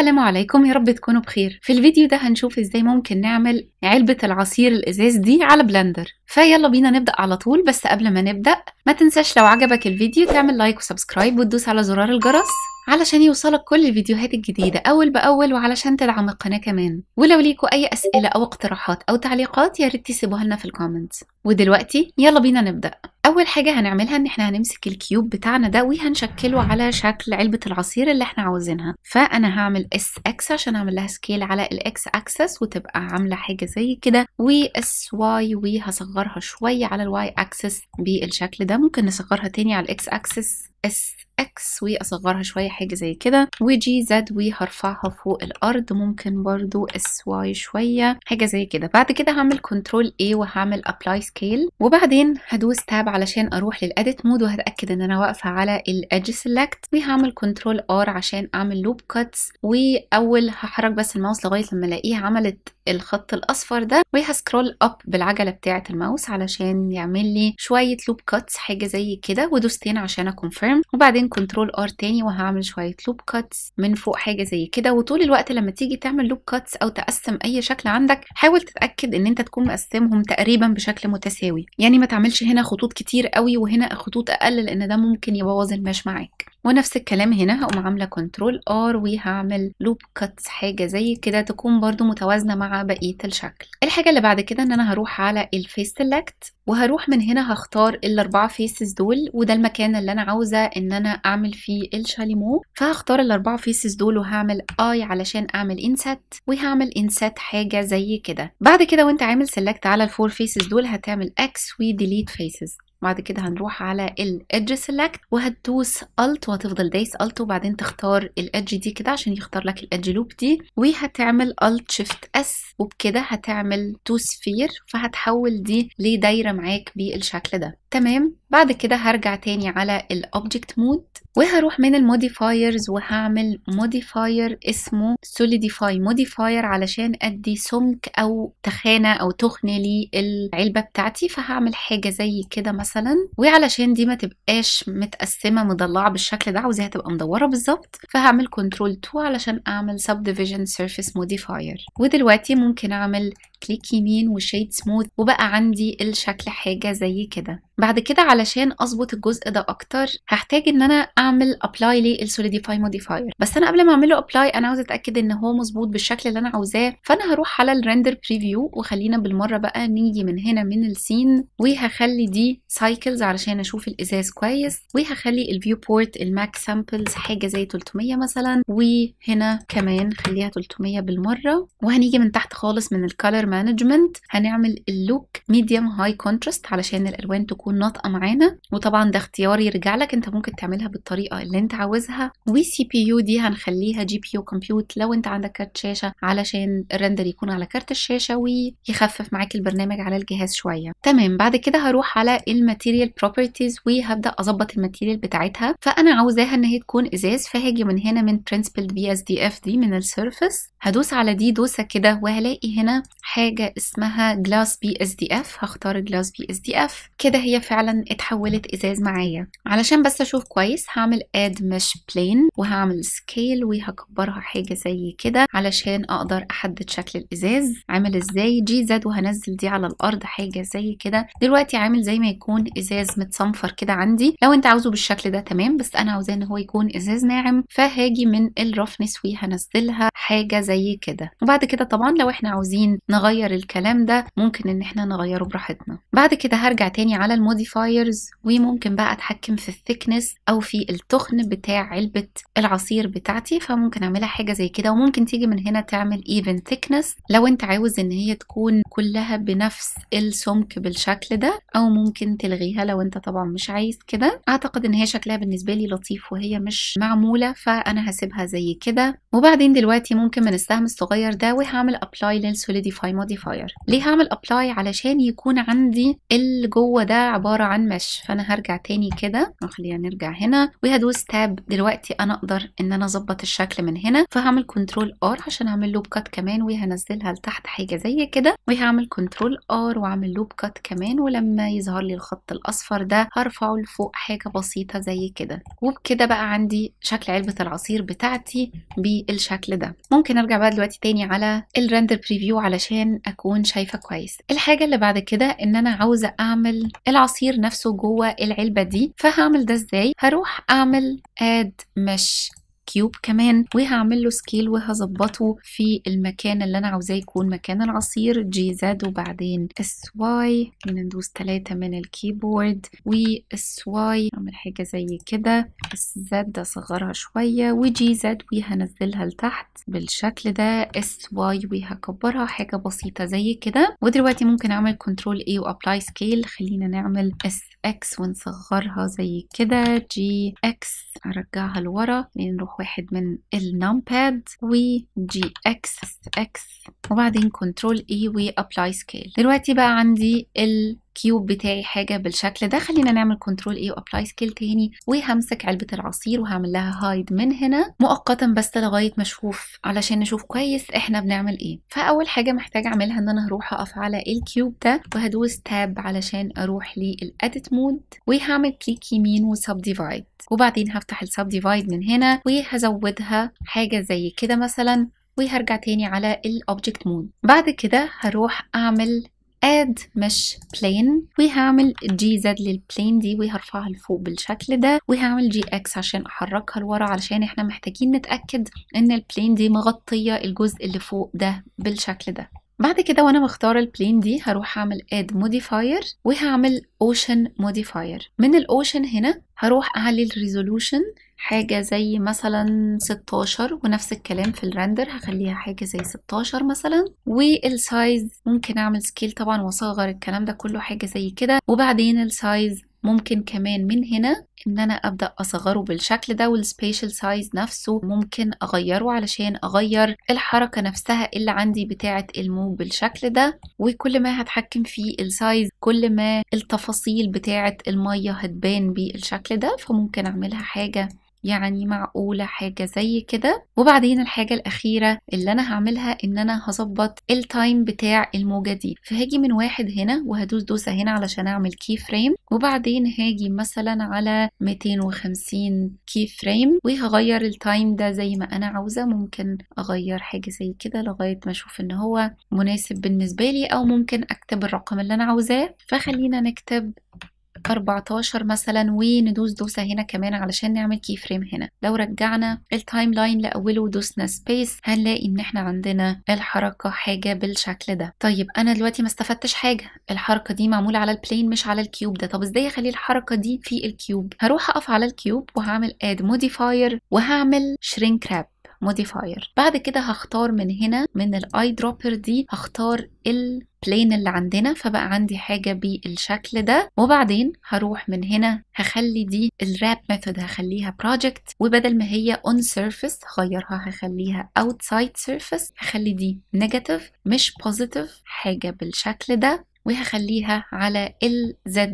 السلام عليكم يا رب تكونوا بخير في الفيديو ده هنشوف ازاي ممكن نعمل علبة العصير الازاز دي على بلندر فيلا بينا نبدأ على طول بس قبل ما نبدأ ما تنساش لو عجبك الفيديو تعمل لايك وسبسكرايب وتدوس على زرار الجرس علشان يوصلك كل الفيديوهات الجديدة أول بأول وعلشان تدعم القناة كمان ولو ليكوا أي أسئلة أو اقتراحات أو تعليقات يا ريت تسيبوها لنا في الكومنتس ودلوقتي يلا بينا نبدأ أول حاجة هنعملها إن إحنا هنمسك الكيوب بتاعنا ده وهنشكله على شكل علبة العصير اللي إحنا عاوزينها فأنا هعمل اس اكس عشان أعمل لها سكيل على الإكس اكسس وتبقى عاملة حاجة زي كده واس واي وهصغرها شوية على الواي اكسس بالشكل ده ممكن نصغرها تاني على الإكس اكسس اس اكس واصغرها شوية حاجة زي كده وجي زد وهرفعها فوق الارض ممكن برضو اس واي شوية حاجة زي كده بعد كده هعمل كنترول اي وهعمل ابلاي سكيل وبعدين هدوس تاب علشان اروح للاديت مود وهتاكد ان انا واقفة على الادج سيلكت وهعمل كنترول ار عشان اعمل لوب كاتس واول هحرك بس الماوس لغاية لما الاقيها عملت الخط الاصفر ده وهسكرول اب بالعجله بتاعه الماوس علشان يعمل لي شويه لوب كاتس حاجه زي كده ودوستين عشان اكونفيرم وبعدين كنترول ار تاني وهعمل شويه لوب كاتس من فوق حاجه زي كده وطول الوقت لما تيجي تعمل لوب كاتس او تقسم اي شكل عندك حاول تتاكد ان انت تكون مقسمهم تقريبا بشكل متساوي يعني ما تعملش هنا خطوط كتير قوي وهنا خطوط اقل لان ده ممكن يبوظ الماش معاك ونفس الكلام هنا هقوم عامله كنترول ار وهعمل لوب كاتس حاجه زي كده تكون برضو متوازنه مع بقيه الشكل الحاجه اللي بعد كده ان انا هروح على الفيس سيلكت وهروح من هنا هختار الاربعه فيسز دول وده المكان اللي انا عاوزه ان انا اعمل فيه الشاليمو فهختار الاربعه فيسز دول وهعمل اي علشان اعمل انسات وهعمل انسات حاجه زي كده بعد كده وانت عامل سيلكت على الفور فيسز دول هتعمل اكس وديليت فيسز بعد كده هنروح على edge سيلكت وهتدوس الت وهتفضل دايس الت وبعدين تختار edge دي كده عشان يختار لك edge لوب دي وهتعمل الت شيفت اس وبكده هتعمل تو سفير فهتحول دي لدايرة معاك بالشكل ده تمام بعد كده هرجع تاني على الاوبجكت مود وهروح من الموديفايرز وهعمل موديفاير اسمه سوليديفاي موديفاير علشان ادي سمك او تخانه او تخنة للعلبه بتاعتي فهعمل حاجه زي كده مثلا وعلشان دي ما تبقاش متقسمه مضلعه بالشكل ده عاوزاها تبقى مدوره بالظبط فهعمل كنترول 2 علشان اعمل سب ديفيجن سيرفيس موديفاير ودلوقتي ممكن أعمل كليك يمين وشيد سموث وبقى عندي الشكل حاجه زي كده بعد كده علشان اظبط الجزء ده اكتر هحتاج ان انا اعمل ابلاي للسوليديفاي موديفاير بس انا قبل ما اعمله ابلاي انا عاوزه اتاكد ان هو مظبوط بالشكل اللي انا عاوزاه فانا هروح على الريندر بريفيو وخلينا بالمره بقى نيجي من هنا من السين وهخلي دي سايكلز علشان اشوف الازاز كويس وهخلي الفيو بورت الماك سامبلز حاجه زي 300 مثلا وهنا كمان خليها 300 بالمره وهنيجي من تحت خالص من الكالر مانجمنت هنعمل اللوك ميديوم هاي كونتراست علشان الالوان تكون ناطقه معانا وطبعا ده اختياري يرجع لك انت ممكن تعملها بالطريقه اللي انت عاوزها والسي بي يو دي هنخليها جي بي يو كمبيوت لو انت عندك كارت شاشه علشان الرندر يكون على كارت الشاشه ويخفف معاك البرنامج على الجهاز شويه تمام بعد كده هروح على الماتيريال بروبرتيز وهبدا اظبط الماتيريال بتاعتها فانا عاوزاها ان هي تكون ازاز فهاجي من هنا من برنسبل بي اس دي اف دي من السيرفس هدوس على دي دوسه كده وهلاقي هنا حاجه حاجة اسمها جلاس بي اس دي اف هختار جلاس بي اس دي اف كده هي فعلا اتحولت ازاز معايا علشان بس اشوف كويس هعمل اد مش بلين وهعمل سكيل وهكبرها حاجة زي كده علشان اقدر احدد شكل الازاز عامل ازاي جي زد وهنزل دي على الارض حاجة زي كده دلوقتي عامل زي ما يكون ازاز متصنفر كده عندي لو انت عاوزه بالشكل ده تمام بس انا عاوزاه ان هو يكون ازاز ناعم فهاجي من الرفنس وهنزلها حاجة زي كده وبعد كده طبعا لو احنا عاوزين نغير نغير الكلام ده ممكن ان احنا نغيره براحتنا بعد كده هرجع تاني على الموديفايرز وممكن بقى اتحكم في الثيكنس او في التخن بتاع علبه العصير بتاعتي فممكن اعملها حاجه زي كده وممكن تيجي من هنا تعمل ايفن ثيكنس لو انت عاوز ان هي تكون كلها بنفس السمك بالشكل ده او ممكن تلغيها لو انت طبعا مش عايز كده اعتقد ان هي شكلها بالنسبه لي لطيف وهي مش معموله فانا هسيبها زي كده وبعدين دلوقتي ممكن من السهم الصغير ده وهعمل ابلاي للسوليديفاي الموديفاير ليه هعمل ابلاي علشان يكون عندي اللي جوه ده عباره عن مش فانا هرجع تاني كده خلينا نرجع هنا وهدوس تاب دلوقتي انا اقدر ان انا اظبط الشكل من هنا فهعمل كنترول ار عشان اعمل لوب كات كمان وهنزلها لتحت حاجه زي كده وهعمل كنترول ار واعمل لوب كات كمان ولما يظهر لي الخط الاصفر ده هرفعه لفوق حاجه بسيطه زي كده وبكده بقى عندي شكل علبه العصير بتاعتي بالشكل ده ممكن ارجع بقى دلوقتي تاني على الرندر بريفيو علشان عشان اكون شايفه كويس الحاجه اللي بعد كده ان انا عاوزه اعمل العصير نفسه جوه العلبه دي فهعمل ده ازاي هروح اعمل اد مش كيوب كمان وهعمل له سكيل وهظبطه في المكان اللي انا عاوزاه يكون مكان العصير جي زد وبعدين اس واي ندوس ثلاثة من الكيبورد واس واي اعمل حاجة زي كده اس زد اصغرها شوية وجي زد وهنزلها لتحت بالشكل ده اس واي وهكبرها حاجة بسيطة زي كده ودلوقتي ممكن اعمل كنترول اي وابلاي سكيل خلينا نعمل اس اكس ونصغرها زي كده جي اكس ارجعها لورا نروح واحد من النمباد جي اكس اكس وبعدين كنترول اي وابلاي سكيل دلوقتي بقى عندي ال الكيوب بتاعي حاجه بالشكل ده خلينا نعمل كنترول اي وابلاي سكيل تاني وهمسك علبه العصير وهعمل لها هايد من هنا مؤقتا بس لغايه ما اشوف علشان نشوف كويس احنا بنعمل ايه فاول حاجه محتاجه اعملها ان انا هروح اقف على الكيوب ده وهدوس تاب علشان اروح للاديت مود وهعمل كليك يمين وسب ديفايد وبعدين هفتح السب ديفايد من هنا وهزودها حاجه زي كده مثلا وهرجع تاني على الاوبجكت مود بعد كده هروح اعمل add مش plain وهعمل جي زد للبلين دي وهرفعها لفوق بالشكل ده وهعمل جي اكس عشان احركها لورا علشان احنا محتاجين نتاكد ان البلين دي مغطيه الجزء اللي فوق ده بالشكل ده بعد كده وانا مختار البلين دي هروح اعمل اد موديفاير وهعمل اوشن موديفاير من الاوشن هنا هروح اعلي الريزولوشن حاجة زي مثلا 16 ونفس الكلام في الرندر هخليها حاجة زي 16 مثلا والسايز ممكن اعمل سكيل طبعا واصغر الكلام ده كله حاجة زي كده وبعدين السايز ممكن كمان من هنا ان انا ابدا اصغره بالشكل ده والسبيشال سايز نفسه ممكن اغيره علشان اغير الحركه نفسها اللي عندي بتاعه الموج بالشكل ده وكل ما هتحكم في السايز كل ما التفاصيل بتاعه الميه هتبان بالشكل ده فممكن اعملها حاجه يعني معقولة حاجة زي كده وبعدين الحاجة الأخيرة اللي أنا هعملها إن أنا هظبط التايم بتاع الموجة دي فهاجي من واحد هنا وهدوس دوسة هنا علشان أعمل كي فريم وبعدين هاجي مثلا على 250 كي فريم وهغير التايم ده زي ما أنا عاوزة ممكن أغير حاجة زي كده لغاية ما أشوف إن هو مناسب بالنسبة لي أو ممكن أكتب الرقم اللي أنا عاوزاه فخلينا نكتب 14 مثلا وندوس دوسة هنا كمان علشان نعمل كي فريم هنا لو رجعنا التايم لاين لأوله ودوسنا سبيس هنلاقي ان احنا عندنا الحركة حاجة بالشكل ده طيب انا دلوقتي ما استفدتش حاجة الحركة دي معمولة على البلين مش على الكيوب ده طب ازاي اخلي الحركة دي في الكيوب هروح اقف على الكيوب وهعمل اد موديفاير وهعمل شرينك راب موديفاير بعد كده هختار من هنا من الاي دروبر دي هختار ال البلين اللي عندنا فبقى عندي حاجة بالشكل ده وبعدين هروح من هنا هخلي دي الراب ميثود هخليها بروجكت وبدل ما هي اون سيرفيس هغيرها هخليها اوتسايد سيرفيس هخلي دي نيجاتيف مش بوزيتيف حاجة بالشكل ده وهخليها على ال z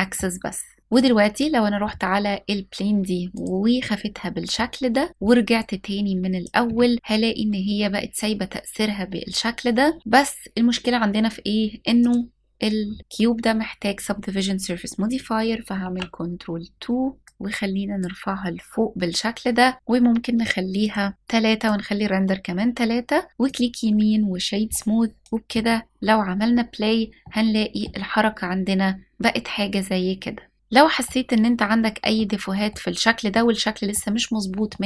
axis بس ودلوقتي لو انا رحت على البلين دي وخفتها بالشكل ده ورجعت تاني من الاول هلاقي ان هي بقت سايبه تاثيرها بالشكل ده بس المشكله عندنا في ايه انه الكيوب ده محتاج subdivision surface modifier فهعمل كنترول 2 وخلينا نرفعها لفوق بالشكل ده وممكن نخليها 3 ونخلي الرندر كمان 3 وكليك يمين وشيد سموث وبكده لو عملنا بلاي هنلاقي الحركة عندنا بقت حاجة زي كده لو حسيت ان انت عندك اي ديفوهات في الشكل ده والشكل لسه مش مظبوط 100%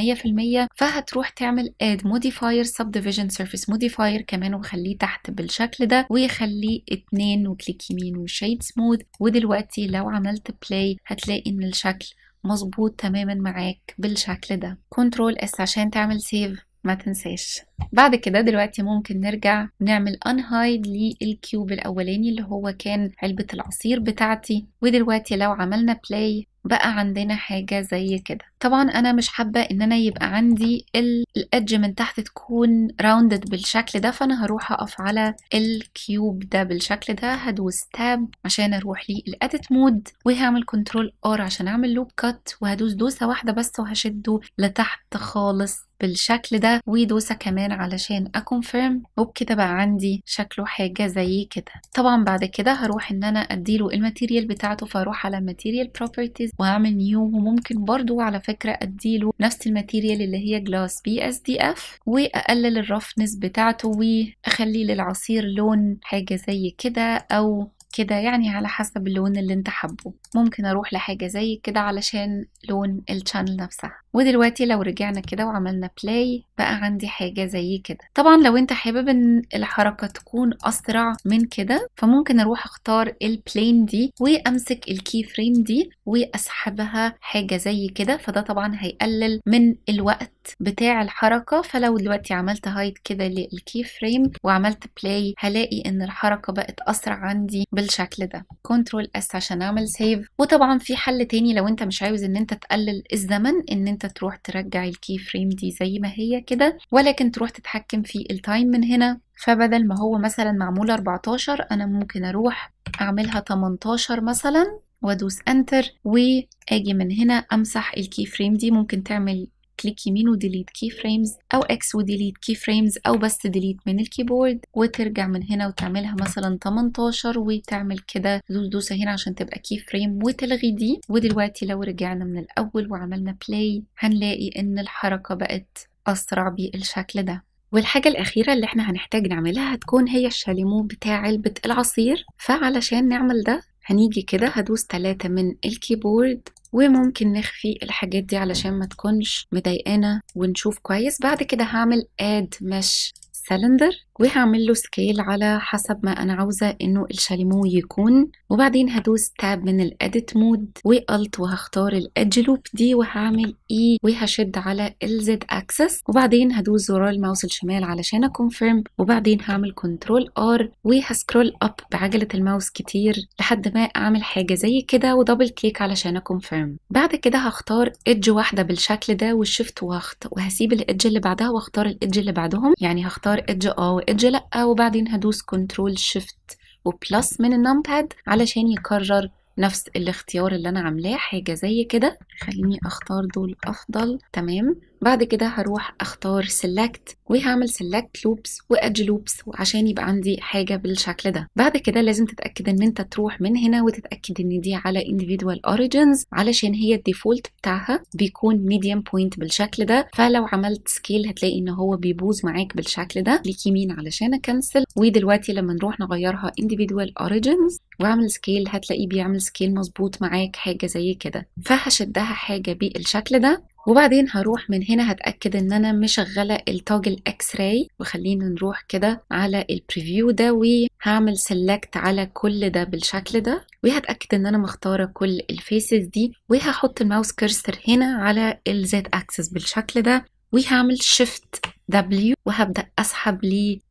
فهتروح تعمل اد موديفاير سبديفيجن سيرفيس موديفاير كمان وخليه تحت بالشكل ده ويخليه اتنين وكليك يمين وشيد سموث ودلوقتي لو عملت بلاي هتلاقي ان الشكل مظبوط تماما معاك بالشكل ده كنترول اس عشان تعمل سيف ما تنساش بعد كده دلوقتي ممكن نرجع نعمل انهايد للكيوب الاولاني اللي هو كان علبة العصير بتاعتي ودلوقتي لو عملنا بلاي بقى عندنا حاجة زي كده طبعا انا مش حابة ان انا يبقى عندي الادج من تحت تكون راوندد بالشكل ده فانا هروح اقف على الكيوب ده بالشكل ده هدوس تاب عشان اروح للاديت مود وهعمل كنترول ار عشان اعمل لوب كات وهدوس دوسة واحدة بس وهشده لتحت خالص بالشكل ده ودوسة كمان علشان اكونفيرم وبكده بقى عندي شكله حاجة زي كده طبعا بعد كده هروح ان انا اديله الماتيريال بتاعته فاروح على ماتيريال بروبرتيز واعمل نيو وممكن برضو على فكرة اديله نفس الماتيريال اللي هي جلاس بي اس دي اف واقلل الرفنس بتاعته واخليه للعصير لون حاجة زي كده او كده يعني على حسب اللون اللي انت حابه ممكن اروح لحاجة زي كده علشان لون الشانل نفسها ودلوقتي لو رجعنا كده وعملنا بلاي بقى عندي حاجة زي كده طبعا لو انت حابب ان الحركة تكون اسرع من كده فممكن اروح اختار البلين دي وامسك الكي فريم دي واسحبها حاجة زي كده فده طبعا هيقلل من الوقت بتاع الحركة فلو دلوقتي عملت هايد كده للكي فريم وعملت بلاي هلاقي ان الحركة بقت اسرع عندي بالشكل ده كنترول اس عشان اعمل سيف وطبعا في حل تاني لو انت مش عاوز ان انت تقلل الزمن ان انت تروح ترجع الكي فريم دي زي ما هي كده ولكن تروح تتحكم في التايم من هنا فبدل ما هو مثلا معمول 14 انا ممكن اروح اعملها 18 مثلا وادوس انتر واجي من هنا امسح الكي فريم دي ممكن تعمل كليك يمين وديليت كي فريمز او اكس وديليت كي فريمز او بس ديليت من الكيبورد وترجع من هنا وتعملها مثلا 18 وتعمل كده دوس دوسه هنا عشان تبقى كي فريم وتلغي دي ودلوقتي لو رجعنا من الاول وعملنا بلاي هنلاقي ان الحركه بقت اسرع بالشكل ده والحاجة الأخيرة اللي احنا هنحتاج نعملها هتكون هي الشاليمو بتاع علبة العصير فعلشان نعمل ده هنيجي كده هدوس ثلاثة من الكيبورد وممكن نخفي الحاجات دي علشان ما تكونش مضايقانا ونشوف كويس بعد كده هعمل اد مش سلندر وهعمل له سكيل على حسب ما انا عاوزه انه الشاليمو يكون وبعدين هدوس تاب من الاديت مود والت وهختار الادج لوب دي وهعمل اي e وهشد على الزد اكسس وبعدين هدوس زرار الماوس الشمال علشان اكونفيرم وبعدين هعمل كنترول ار وهسكرول اب بعجله الماوس كتير لحد ما اعمل حاجه زي كده ودبل كليك علشان اكونفيرم بعد كده هختار ادج واحده بالشكل ده والشيفت واخت وهسيب الادج اللي بعدها واختار الادج اللي بعدهم يعني هختار ادج اه واجي لا وبعدين هدوس كنترول شيفت وبلس من النمباد علشان يكرر نفس الاختيار اللي انا عاملاه حاجه زي كده خليني اختار دول افضل تمام بعد كده هروح اختار سيلكت وهعمل سيلكت لوبس وادج لوبس وعشان يبقى عندي حاجه بالشكل ده بعد كده لازم تتاكد ان انت تروح من هنا وتتاكد ان دي على individual origins علشان هي الديفولت بتاعها بيكون medium point بالشكل ده فلو عملت سكيل هتلاقي ان هو بيبوظ معاك بالشكل ده ليك يمين علشان اكنسل ودلوقتي لما نروح نغيرها individual origins واعمل سكيل هتلاقيه بيعمل سكيل مظبوط معاك حاجه زي كده فهشدها حاجه بالشكل ده وبعدين هروح من هنا هتأكد ان انا مشغلة التاج الاكس راي وخلينا نروح كده على البريفيو ده وهعمل سيلكت على كل ده بالشكل ده وهتأكد ان انا مختارة كل الفيسز دي وهحط الماوس كيرسر هنا على الزد اكسس بالشكل ده وهعمل شيفت دبليو وهبدأ اسحب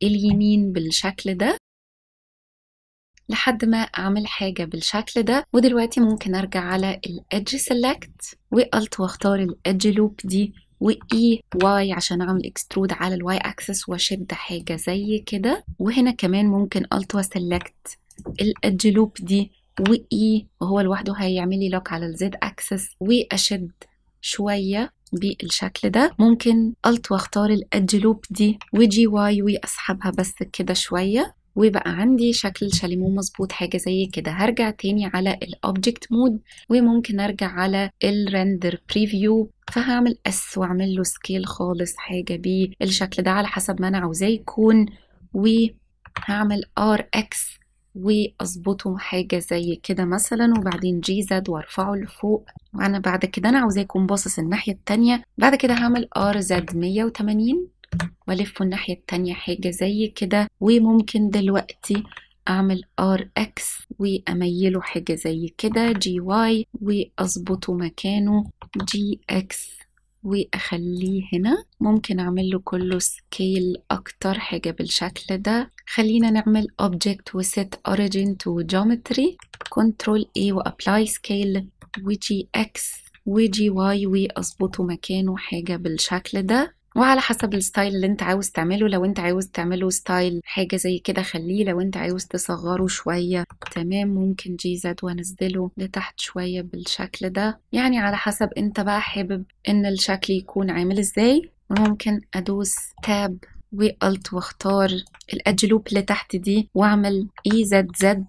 لليمين بالشكل ده لحد ما اعمل حاجه بالشكل ده ودلوقتي ممكن ارجع على الادج سيلكت والت واختار الادج لوب دي واي واي e عشان اعمل اكسترود على الواي اكسس واشد حاجه زي كده وهنا كمان ممكن الت وسلكت الادج لوب دي واي e وهو لوحده هيعمل لي لوك على الزد اكسس واشد شويه بالشكل ده ممكن الت واختار الادج لوب دي وجي واي واسحبها بس كده شويه وبقى عندي شكل شاليمو مظبوط حاجة زي كده هرجع تاني على الاوبجكت مود وممكن ارجع على الرندر بريفيو فهعمل اس واعمل له سكيل خالص حاجة بالشكل ده على حسب ما انا عاوزاه يكون وهعمل ار اكس واظبطه حاجه زي كده مثلا وبعدين جي زد وارفعه لفوق وانا بعد كده انا عاوزاه يكون باصص الناحيه التانية بعد كده هعمل ار زد 180 والفه الناحية التانية حاجة زي كده وممكن دلوقتي اعمل ار اكس واميله حاجة زي كده جي واي واظبطه مكانه جي اكس واخليه هنا ممكن اعمل له كله سكيل اكتر حاجه بالشكل ده خلينا نعمل object وست origin to geometry كنترول A وابلاي سكيل وجي اكس وجي واي واظبطه مكانه حاجه بالشكل ده وعلى حسب الستايل اللي انت عاوز تعمله لو انت عاوز تعمله ستايل حاجة زي كده خليه لو انت عاوز تصغره شوية تمام ممكن جي زد وانزله لتحت شوية بالشكل ده يعني على حسب انت بقى حابب ان الشكل يكون عامل ازاي ممكن ادوس تاب والت واختار الادج لوب اللي تحت دي واعمل اي زد زد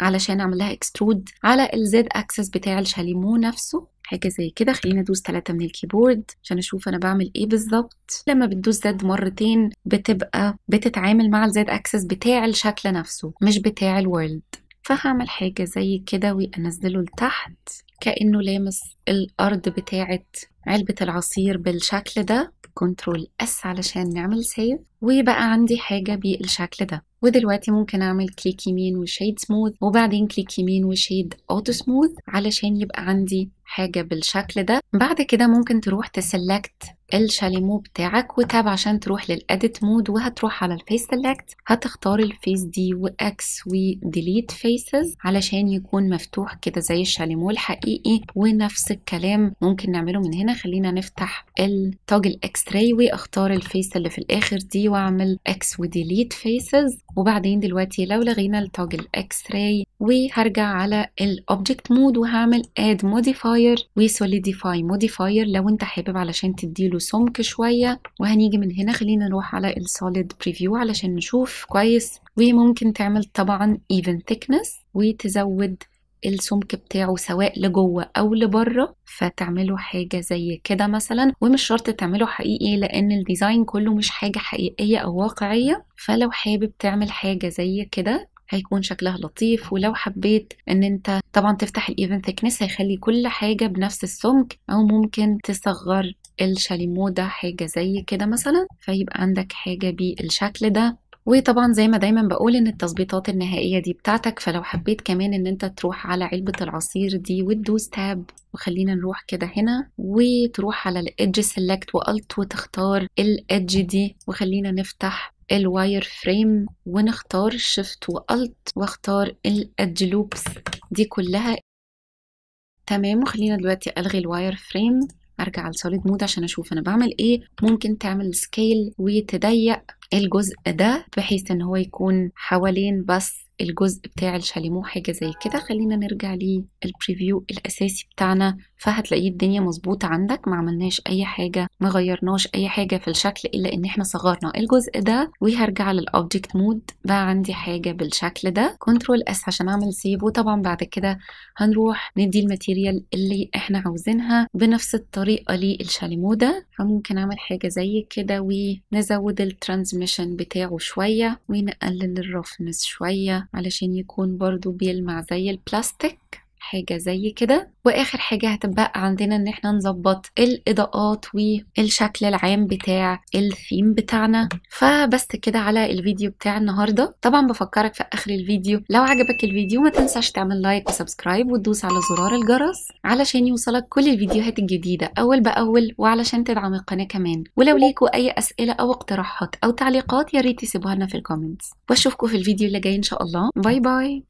علشان اعمل لها اكسترود على الزد اكسس بتاع الشاليمو نفسه حاجة زي كده خلينا ادوس ثلاثة من الكيبورد عشان اشوف انا بعمل ايه بالظبط لما بتدوس زد مرتين بتبقى بتتعامل مع الزد اكسس بتاع الشكل نفسه مش بتاع الورد فهعمل حاجة زي كده وانزله لتحت كأنه لامس الأرض بتاعة علبة العصير بالشكل ده كنترول اس علشان نعمل سيف وبقى عندي حاجة بالشكل ده ودلوقتي ممكن اعمل كليك يمين وشيد سموث وبعدين كليك يمين وشيد اوتو سموث علشان يبقى عندي حاجة بالشكل ده بعد كده ممكن تروح تسلكت الشاليمو بتاعك وتاب عشان تروح للاديت مود وهتروح على الفيس سيلكت هتختار الفيس دي واكس وديليت فيسز علشان يكون مفتوح كده زي الشاليمو الحقيقي ونفس الكلام ممكن نعمله من هنا خلينا نفتح التوجل اكس راي واختار الفيس اللي في الاخر دي واعمل اكس وديليت فيسز وبعدين دلوقتي لو لغينا التوجل اكس راي وهرجع على الاوبجكت مود وهعمل اد موديفاي موديفاير وسوليديفاي موديفاير لو انت حابب علشان تديله سمك شويه وهنيجي من هنا خلينا نروح على السوليد بريفيو علشان نشوف كويس وممكن تعمل طبعا ايفن ثيكنس وتزود السمك بتاعه سواء لجوه او لبره فتعمله حاجه زي كده مثلا ومش شرط تعمله حقيقي لان الديزاين كله مش حاجه حقيقيه او واقعيه فلو حابب تعمل حاجه زي كده هيكون شكلها لطيف ولو حبيت ان انت طبعا تفتح الايفن ثيكنس هيخلي كل حاجه بنفس السمك او ممكن تصغر الشاليمو ده حاجه زي كده مثلا فيبقى عندك حاجه بالشكل ده وطبعا زي ما دايما بقول ان التظبيطات النهائية دي بتاعتك فلو حبيت كمان ان انت تروح على علبة العصير دي وتدوس تاب وخلينا نروح كده هنا وتروح على الادج سيلكت والت وتختار الادج دي وخلينا نفتح الواير فريم ونختار شيفت والت واختار الادج لوبس دي كلها تمام وخلينا دلوقتي الغي الواير فريم ارجع لسوليد مود عشان اشوف انا بعمل ايه ممكن تعمل سكيل وتضيق الجزء ده بحيث ان هو يكون حوالين بس الجزء بتاع الشاليمو حاجة زي كده خلينا نرجع للبريفيو الأساسي بتاعنا فهتلاقيه الدنيا مظبوطة عندك ما عملناش أي حاجة ما غيرناش أي حاجة في الشكل إلا إن إحنا صغرنا الجزء ده وهرجع للأوبجكت مود بقى عندي حاجة بالشكل ده كنترول اس عشان أعمل سيف وطبعا بعد كده هنروح ندي الماتيريال اللي إحنا عاوزينها بنفس الطريقة للشاليمو ده فممكن أعمل حاجة زي كده ونزود الترانزميشن بتاعه شوية ونقلل الرفنس شوية علشان يكون برضو بيلمع زي البلاستيك حاجه زي كده واخر حاجه هتبقى عندنا ان احنا نظبط الاضاءات والشكل العام بتاع الثيم بتاعنا فبس كده على الفيديو بتاع النهارده طبعا بفكرك في اخر الفيديو لو عجبك الفيديو ما تنساش تعمل لايك وسبسكرايب وتدوس على زرار الجرس علشان يوصلك كل الفيديوهات الجديده اول باول وعلشان تدعم القناه كمان ولو ليكوا اي اسئله او اقتراحات او تعليقات يا ريت تسيبوها لنا في الكومنتس واشوفكم في الفيديو اللي جاي ان شاء الله باي باي